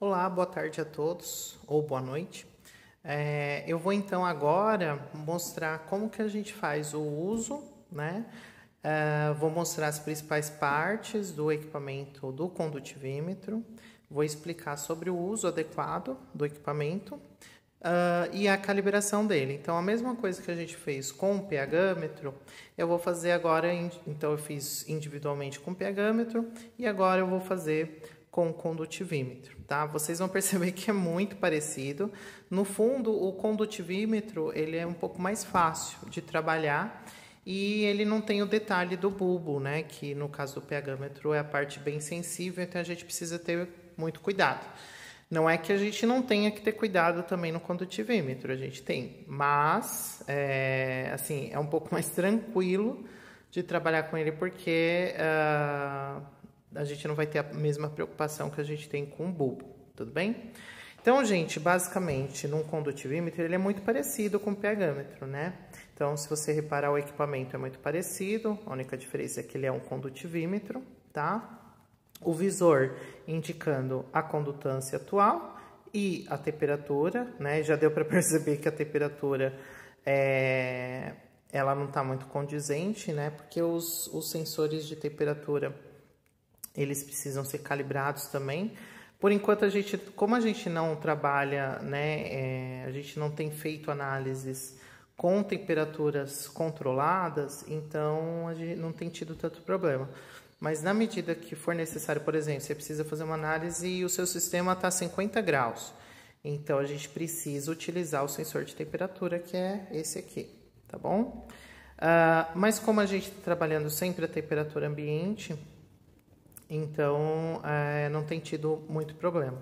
Olá, boa tarde a todos, ou boa noite. É, eu vou então agora mostrar como que a gente faz o uso, né? É, vou mostrar as principais partes do equipamento do condutivímetro, vou explicar sobre o uso adequado do equipamento uh, e a calibração dele. Então, a mesma coisa que a gente fez com o pHmetro, eu vou fazer agora, então eu fiz individualmente com o pHmetro e agora eu vou fazer com o condutivímetro, tá? Vocês vão perceber que é muito parecido. No fundo, o condutivímetro, ele é um pouco mais fácil de trabalhar e ele não tem o detalhe do bulbo, né? Que no caso do pegâmetro é a parte bem sensível, então a gente precisa ter muito cuidado. Não é que a gente não tenha que ter cuidado também no condutivímetro, a gente tem, mas é, assim é um pouco mais tranquilo de trabalhar com ele porque uh, a gente não vai ter a mesma preocupação que a gente tem com o bulbo, tudo bem? Então, gente, basicamente, num condutivímetro, ele é muito parecido com o pHmetro, né? Então, se você reparar, o equipamento é muito parecido, a única diferença é que ele é um condutivímetro, tá? O visor indicando a condutância atual e a temperatura, né? Já deu para perceber que a temperatura é... ela não está muito condizente, né? Porque os, os sensores de temperatura eles precisam ser calibrados também. Por enquanto, a gente, como a gente não trabalha, né, é, a gente não tem feito análises com temperaturas controladas, então a gente não tem tido tanto problema. Mas na medida que for necessário, por exemplo, você precisa fazer uma análise e o seu sistema está a 50 graus. Então a gente precisa utilizar o sensor de temperatura, que é esse aqui, tá bom? Uh, mas como a gente está trabalhando sempre a temperatura ambiente, então, é, não tem tido muito problema.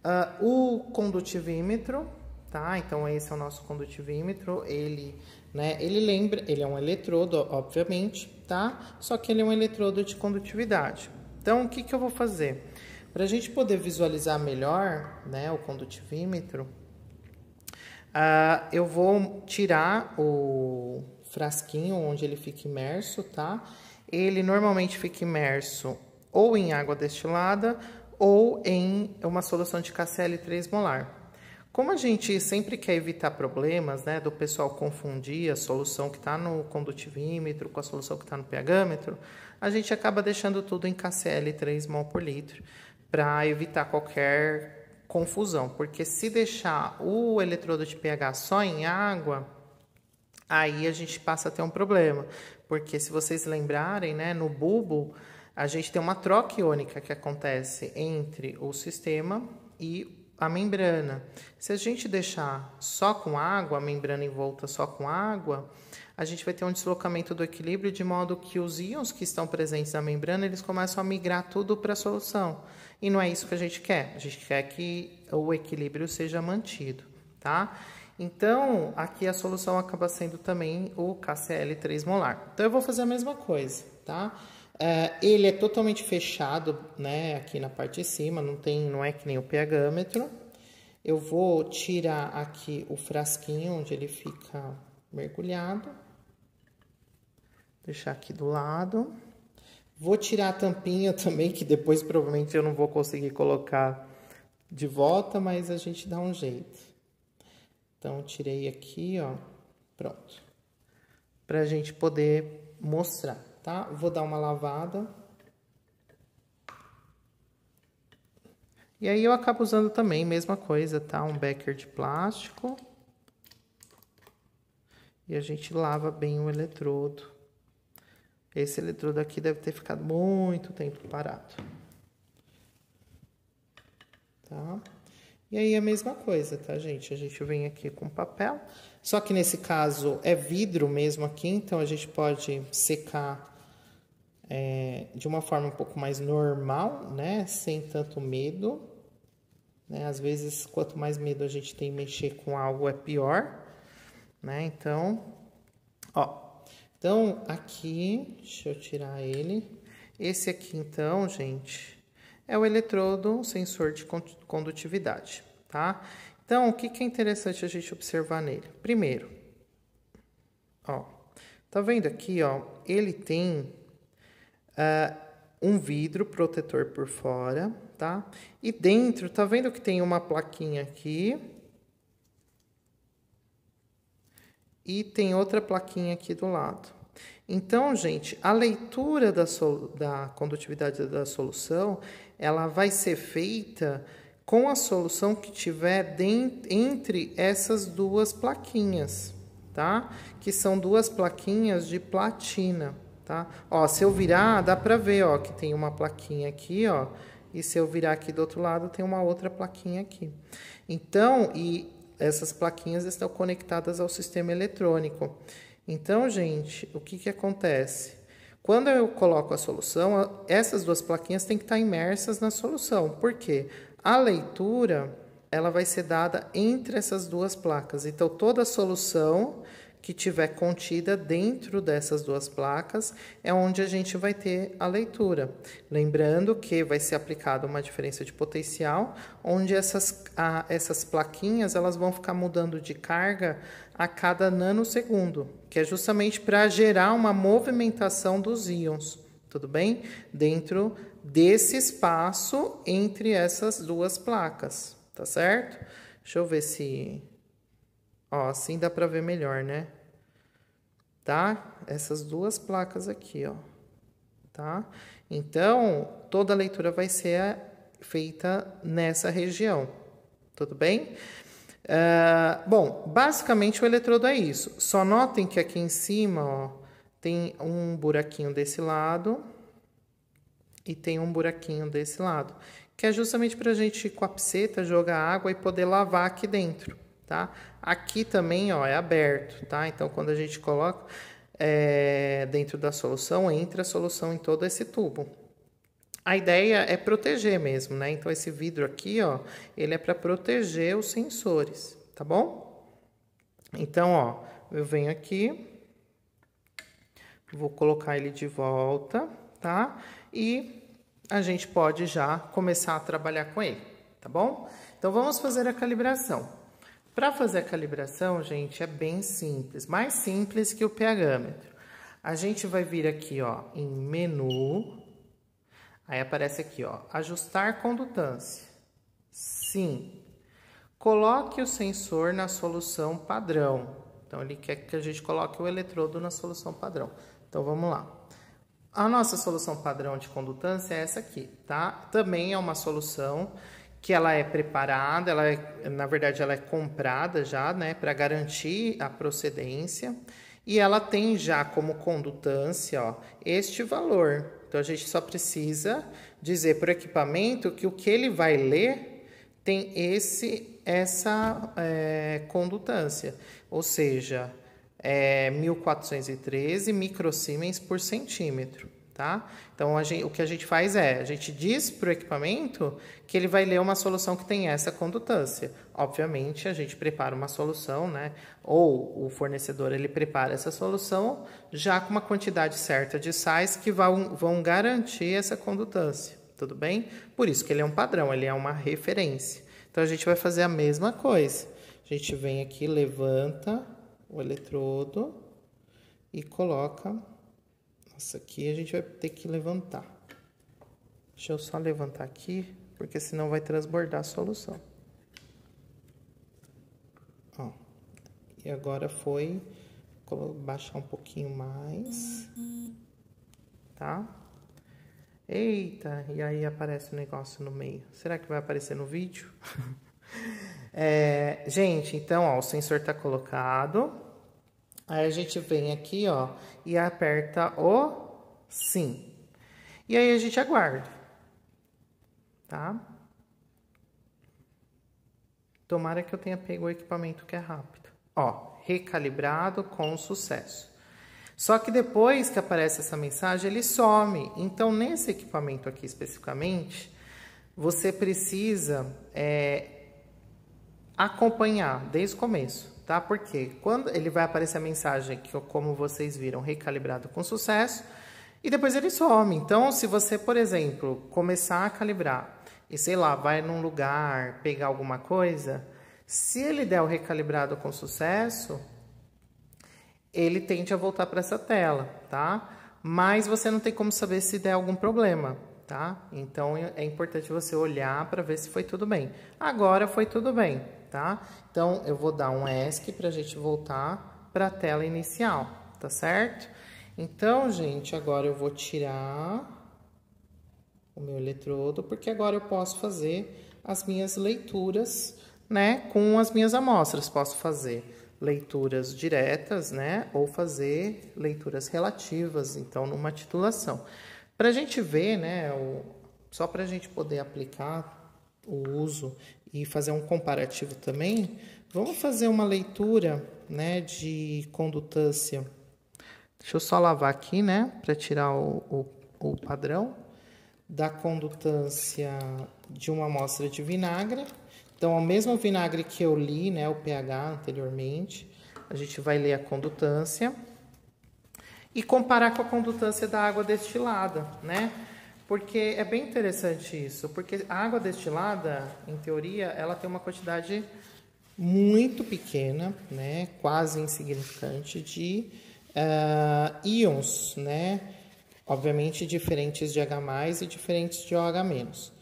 Uh, o condutivímetro, tá? Então, esse é o nosso condutivímetro. Ele, né, ele lembra, ele é um eletrodo, obviamente, tá? Só que ele é um eletrodo de condutividade. Então, o que, que eu vou fazer? Para a gente poder visualizar melhor né, o condutivímetro, uh, eu vou tirar o frasquinho onde ele fica imerso, tá? Ele normalmente fica imerso ou em água destilada ou em uma solução de KCl3 molar. Como a gente sempre quer evitar problemas, né, do pessoal confundir a solução que está no condutivímetro com a solução que está no pHmetro, a gente acaba deixando tudo em KCl3 mol por litro para evitar qualquer confusão, porque se deixar o eletrodo de pH só em água, aí a gente passa a ter um problema, porque se vocês lembrarem, né, no bulbo a gente tem uma troca iônica que acontece entre o sistema e a membrana. Se a gente deixar só com água, a membrana envolta só com água, a gente vai ter um deslocamento do equilíbrio de modo que os íons que estão presentes na membrana, eles começam a migrar tudo para a solução. E não é isso que a gente quer. A gente quer que o equilíbrio seja mantido, tá? Então, aqui a solução acaba sendo também o KCl3 molar. Então eu vou fazer a mesma coisa, tá? Uh, ele é totalmente fechado, né, aqui na parte de cima, não tem, não é que nem o pHmetro. Eu vou tirar aqui o frasquinho onde ele fica mergulhado. Deixar aqui do lado. Vou tirar a tampinha também, que depois provavelmente eu não vou conseguir colocar de volta, mas a gente dá um jeito. Então, tirei aqui, ó, pronto. Pra gente poder mostrar tá? Vou dar uma lavada. E aí eu acabo usando também, mesma coisa, tá? Um becker de plástico. E a gente lava bem o eletrodo. Esse eletrodo aqui deve ter ficado muito tempo parado. Tá? E aí é a mesma coisa, tá, gente? A gente vem aqui com papel. Só que nesse caso é vidro mesmo aqui, então a gente pode secar é, de uma forma um pouco mais normal, né? Sem tanto medo. Né? Às vezes, quanto mais medo a gente tem mexer com algo, é pior, né? Então, ó. Então, aqui, deixa eu tirar ele. Esse aqui, então, gente, é o eletrodo sensor de condutividade, tá? Então, o que, que é interessante a gente observar nele? Primeiro, ó, tá vendo aqui, ó, ele tem uh, um vidro protetor por fora, tá? E dentro, tá vendo que tem uma plaquinha aqui? E tem outra plaquinha aqui do lado. Então, gente, a leitura da, da condutividade da solução, ela vai ser feita com a solução que tiver entre essas duas plaquinhas, tá? Que são duas plaquinhas de platina tá? Ó, se eu virar, dá pra ver, ó, que tem uma plaquinha aqui, ó. E se eu virar aqui do outro lado, tem uma outra plaquinha aqui. Então, e essas plaquinhas estão conectadas ao sistema eletrônico. Então, gente, o que, que acontece? Quando eu coloco a solução, essas duas plaquinhas têm que estar imersas na solução. Por quê? A leitura ela vai ser dada entre essas duas placas. Então, toda a solução que tiver contida dentro dessas duas placas é onde a gente vai ter a leitura. Lembrando que vai ser aplicada uma diferença de potencial, onde essas, a, essas plaquinhas elas vão ficar mudando de carga a cada nanosegundo, que é justamente para gerar uma movimentação dos íons, tudo bem? Dentro desse espaço entre essas duas placas, tá certo? Deixa eu ver se Ó, assim dá pra ver melhor, né? Tá? Essas duas placas aqui, ó. Tá? Então, toda a leitura vai ser eh, feita nessa região. Tudo bem? Uh, bom, basicamente o eletrodo é isso. Só notem que aqui em cima, ó, tem um buraquinho desse lado e tem um buraquinho desse lado, que é justamente para a gente, com a piceta, jogar água e poder lavar aqui dentro tá? Aqui também, ó, é aberto, tá? Então, quando a gente coloca é, dentro da solução, entra a solução em todo esse tubo. A ideia é proteger mesmo, né? Então, esse vidro aqui, ó, ele é para proteger os sensores, tá bom? Então, ó, eu venho aqui, vou colocar ele de volta, tá? E a gente pode já começar a trabalhar com ele, tá bom? Então, vamos fazer a calibração. Para fazer a calibração, gente, é bem simples, mais simples que o pHmetro. A gente vai vir aqui, ó, em menu, aí aparece aqui, ó, ajustar condutância. Sim. Coloque o sensor na solução padrão. Então, ele quer que a gente coloque o eletrodo na solução padrão. Então, vamos lá. A nossa solução padrão de condutância é essa aqui, tá? Também é uma solução que ela é preparada, ela é, na verdade ela é comprada já, né, para garantir a procedência, e ela tem já como condutância, ó, este valor. Então a gente só precisa dizer para o equipamento que o que ele vai ler tem esse essa é, condutância, ou seja, é 1413 microsiemens por centímetro tá? Então gente, o que a gente faz é, a gente diz para o equipamento que ele vai ler uma solução que tem essa condutância. Obviamente, a gente prepara uma solução, né? Ou o fornecedor ele prepara essa solução já com uma quantidade certa de sais que vão, vão garantir essa condutância, tudo bem? Por isso que ele é um padrão, ele é uma referência. Então a gente vai fazer a mesma coisa. A gente vem aqui, levanta o eletrodo e coloca isso aqui a gente vai ter que levantar. Deixa eu só levantar aqui, porque senão vai transbordar a solução. Ó, e agora foi baixar um pouquinho mais, tá? Eita, e aí aparece o um negócio no meio. Será que vai aparecer no vídeo? é, gente, então, ó, o sensor tá colocado. Aí a gente vem aqui, ó, e aperta o sim. E aí a gente aguarda, tá? Tomara que eu tenha pego o equipamento que é rápido. Ó, recalibrado com sucesso. Só que depois que aparece essa mensagem, ele some. Então, nesse equipamento aqui especificamente, você precisa é, acompanhar desde o começo tá? Porque quando ele vai aparecer a mensagem que, como vocês viram, recalibrado com sucesso, e depois ele some. Então, se você, por exemplo, começar a calibrar e sei lá, vai num lugar pegar alguma coisa, se ele der o recalibrado com sucesso, ele tende a voltar para essa tela, tá? Mas você não tem como saber se der algum problema, tá? Então é importante você olhar para ver se foi tudo bem. Agora foi tudo bem tá? Então, eu vou dar um ESC para a gente voltar para a tela inicial, tá certo? Então, gente, agora eu vou tirar o meu eletrodo, porque agora eu posso fazer as minhas leituras, né, com as minhas amostras. Posso fazer leituras diretas, né, ou fazer leituras relativas, então, numa titulação. Para a gente ver, né, o, só para a gente poder aplicar o uso e fazer um comparativo também, vamos fazer uma leitura né, de condutância. Deixa eu só lavar aqui, né, para tirar o, o, o padrão da condutância de uma amostra de vinagre. Então, ao mesmo vinagre que eu li, né, o pH anteriormente, a gente vai ler a condutância e comparar com a condutância da água destilada, né? Porque é bem interessante isso, porque a água destilada, em teoria, ela tem uma quantidade muito pequena, né, quase insignificante, de uh, íons, né, obviamente diferentes de H+, e diferentes de OH-.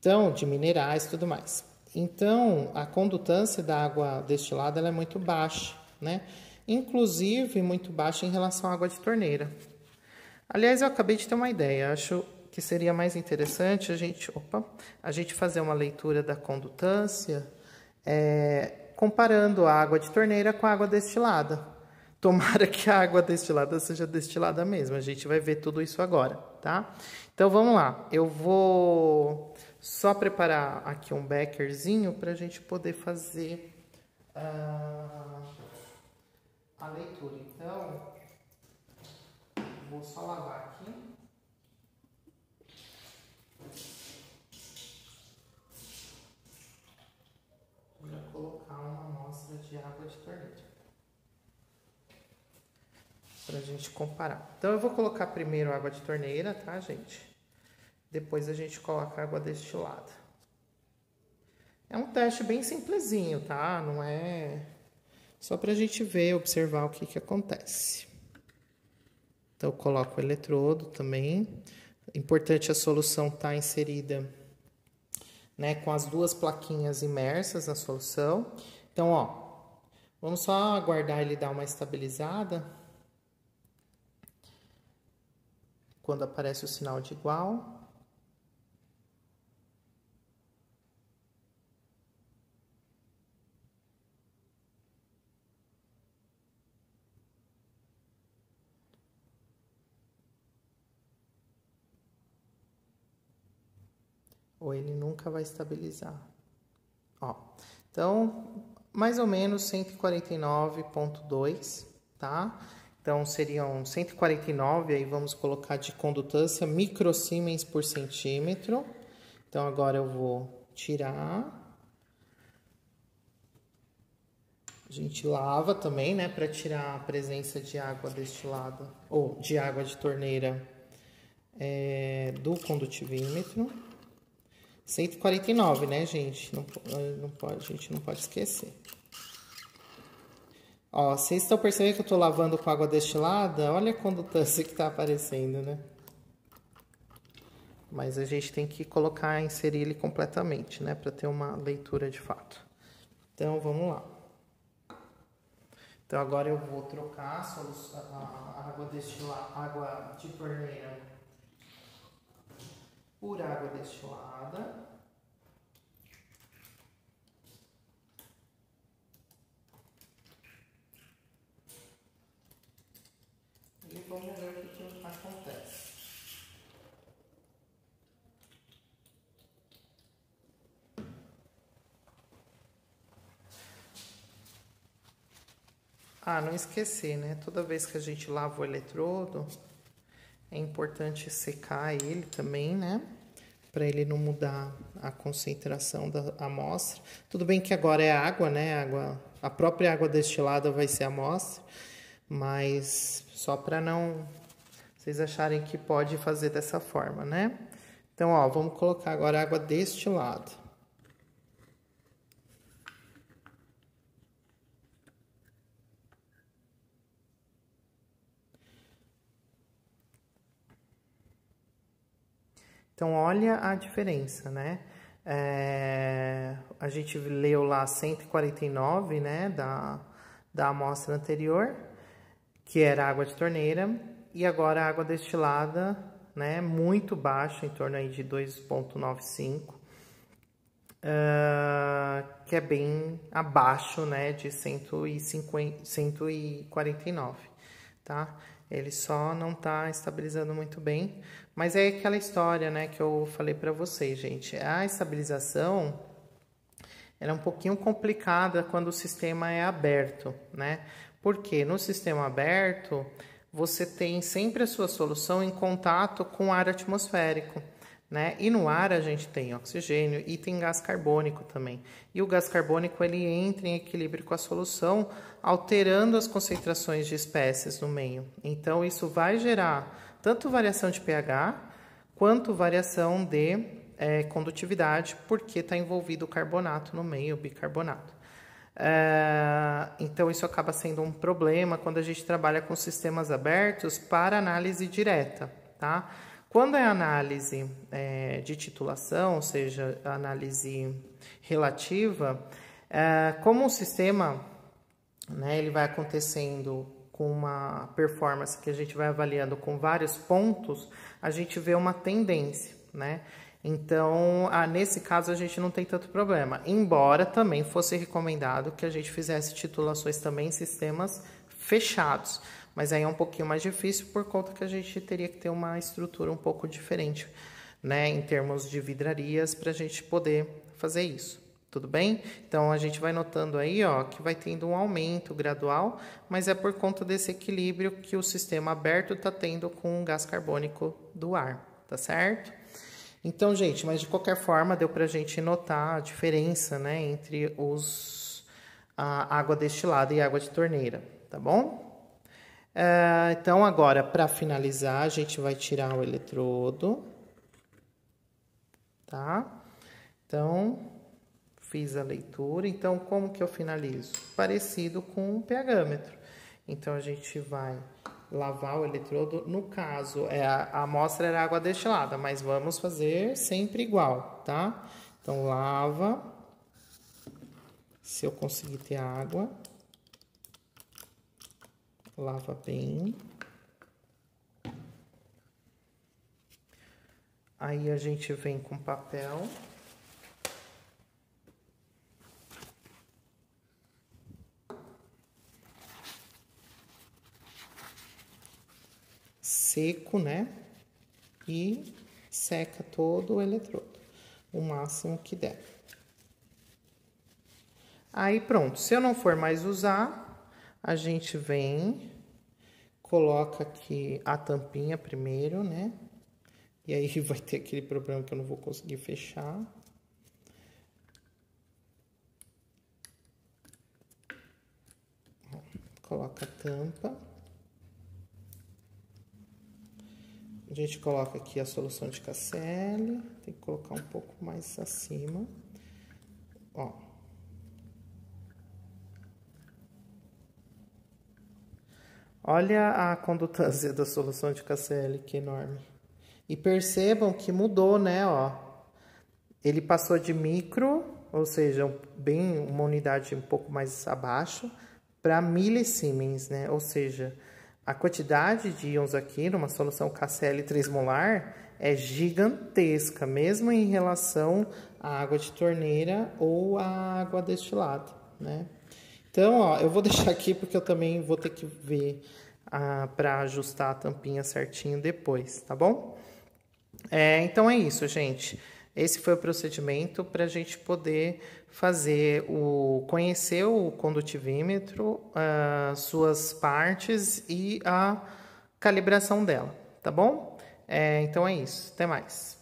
Então, de minerais e tudo mais. Então, a condutância da água destilada é muito baixa, né? Inclusive, muito baixa em relação à água de torneira. Aliás, eu acabei de ter uma ideia. Acho que seria mais interessante a gente, opa, a gente fazer uma leitura da condutância é, comparando a água de torneira com a água destilada. Tomara que a água destilada seja destilada mesmo. A gente vai ver tudo isso agora, tá? Então vamos lá. Eu vou só preparar aqui um beckerzinho para a gente poder fazer uh, a leitura. Então, vou só lavar aqui. a gente comparar. Então, eu vou colocar primeiro água de torneira, tá, gente? Depois a gente coloca água destilada. É um teste bem simplesinho, tá? Não é... Só para a gente ver, observar o que que acontece. Então, eu coloco o eletrodo também. Importante a solução estar tá inserida, né, com as duas plaquinhas imersas na solução. Então, ó, vamos só aguardar ele dar uma estabilizada. quando aparece o sinal de igual. Ou ele nunca vai estabilizar. Ó, então, mais ou menos 149.2, tá? Então seriam 149, aí vamos colocar de condutância microsiemens por centímetro. Então agora eu vou tirar. A gente lava também, né, para tirar a presença de água destilada ou de água de torneira é, do condutivímetro. 149, né, gente? Não, não pode, a gente não pode esquecer. Ó, vocês estão percebendo que eu tô lavando com água destilada? Olha a condutância que tá aparecendo, né? Mas a gente tem que colocar, inserir ele completamente, né? Pra ter uma leitura de fato. Então, vamos lá. Então, agora eu vou trocar a, água destilada, água de torneira por água destilada. Ah, não esquecer, né? Toda vez que a gente lava o eletrodo, é importante secar ele também, né? Para ele não mudar a concentração da amostra. Tudo bem que agora é água, né? Água, a própria água destilada vai ser a amostra, mas só para não vocês acharem que pode fazer dessa forma, né? Então, ó, vamos colocar agora água destilada. Então, olha a diferença, né? É, a gente leu lá 149, né, da, da amostra anterior, que era água de torneira, e agora água destilada, né, muito baixa, em torno aí de 2,95, uh, ah, que é bem abaixo, né, de 150, 149, tá? Ele só não está estabilizando muito bem, mas é aquela história, né, que eu falei para vocês, gente. A estabilização ela é um pouquinho complicada quando o sistema é aberto, né? Porque no sistema aberto, você tem sempre a sua solução em contato com o ar atmosférico. Né? E no ar a gente tem oxigênio e tem gás carbônico também. E o gás carbônico ele entra em equilíbrio com a solução, alterando as concentrações de espécies no meio. Então isso vai gerar tanto variação de pH quanto variação de é, condutividade, porque está envolvido o carbonato no meio, o bicarbonato. É, então, isso acaba sendo um problema quando a gente trabalha com sistemas abertos para análise direta, tá? Quando é análise é, de titulação, ou seja, análise relativa, é, como o sistema né, ele vai acontecendo com uma performance que a gente vai avaliando com vários pontos, a gente vê uma tendência, né? Então, ah, nesse caso, a gente não tem tanto problema. Embora também fosse recomendado que a gente fizesse titulações também em sistemas fechados. Mas aí é um pouquinho mais difícil por conta que a gente teria que ter uma estrutura um pouco diferente, né? Em termos de vidrarias, para a gente poder fazer isso. Tudo bem? Então a gente vai notando aí, ó, que vai tendo um aumento gradual, mas é por conta desse equilíbrio que o sistema aberto está tendo com o gás carbônico do ar, tá certo? Então, gente, mas de qualquer forma deu para a gente notar a diferença, né, entre os a água destilada e água de torneira, tá bom? É, então, agora, para finalizar, a gente vai tirar o eletrodo, tá? Então, fiz a leitura. Então, como que eu finalizo? Parecido com um pHmetro. Então, a gente vai lavar o eletrodo. No caso, é a, a amostra era água destilada, mas vamos fazer sempre igual, tá? Então, lava. Se eu conseguir ter água. Lava bem. Aí a gente vem com papel. seco, né? E seca todo o eletrodo, o máximo que der. Aí pronto, se eu não for mais usar, a gente vem, coloca aqui a tampinha primeiro, né? E aí vai ter aquele problema que eu não vou conseguir fechar. Coloca a tampa. A gente coloca aqui a solução de KCl, tem que colocar um pouco mais acima, ó. Olha a condutância da solução de KCl, que enorme. E percebam que mudou, né, ó. Ele passou de micro, ou seja, bem uma unidade um pouco mais abaixo, para milisiemens, né, ou seja... A quantidade de íons aqui numa solução KCl3 molar é gigantesca, mesmo em relação à água de torneira ou à água destilada, né? Então, ó, eu vou deixar aqui porque eu também vou ter que ver ah, para ajustar a tampinha certinho depois, tá bom? É, então é isso, gente. Esse foi o procedimento para a gente poder fazer o conhecer o condutivímetro, uh, suas partes e a calibração dela, tá bom? É, então é isso. Até mais.